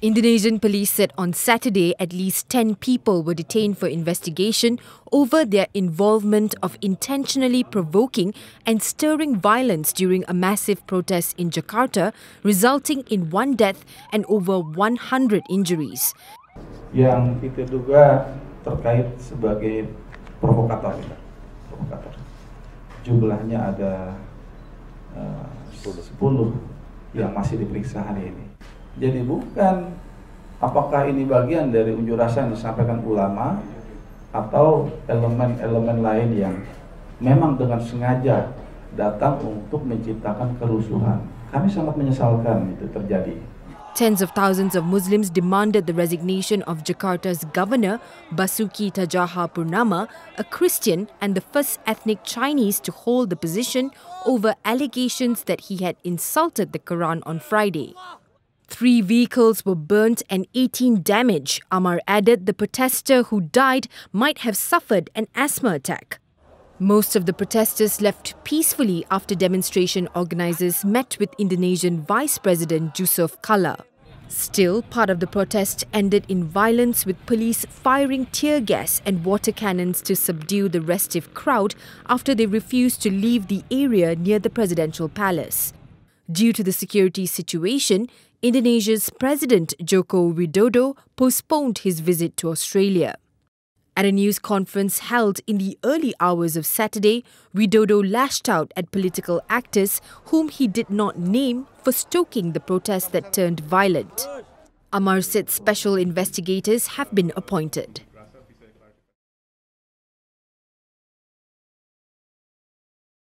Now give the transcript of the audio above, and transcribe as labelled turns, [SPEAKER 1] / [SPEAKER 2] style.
[SPEAKER 1] Indonesian police said on Saturday at least 10 people were detained for investigation over their involvement of intentionally provoking and stirring violence during a massive protest in Jakarta, resulting in one death and over 100 injuries.
[SPEAKER 2] Yang kita duga terkait sebagai provokator. provokator. Jumlahnya ada eh, uh, 10 yang masih diperiksa hari ini. Jadi bukan apakah ini bagian dari unjuk rasa yang disampaikan ulama atau elemen-elemen lain yang memang dengan sengaja datang untuk menciptakan kerusuhan. Kami sangat menyesalkan itu terjadi.
[SPEAKER 1] Tens of thousands of Muslims demanded the resignation of Jakarta's governor, Basuki Tajaha Purnama, a Christian and the first ethnic Chinese to hold the position over allegations that he had insulted the Quran on Friday. Three vehicles were burnt and 18 damaged. Amar added the protester who died might have suffered an asthma attack. Most of the protesters left peacefully after demonstration organizers met with Indonesian Vice President Yusuf Kala. Still, part of the protest ended in violence with police firing tear gas and water cannons to subdue the restive crowd after they refused to leave the area near the presidential palace. Due to the security situation, Indonesia's President Joko Widodo postponed his visit to Australia. At a news conference held in the early hours of Saturday, Widodo lashed out at political actors whom he did not name for stoking the protests that turned violent. Amar said special investigators have been appointed.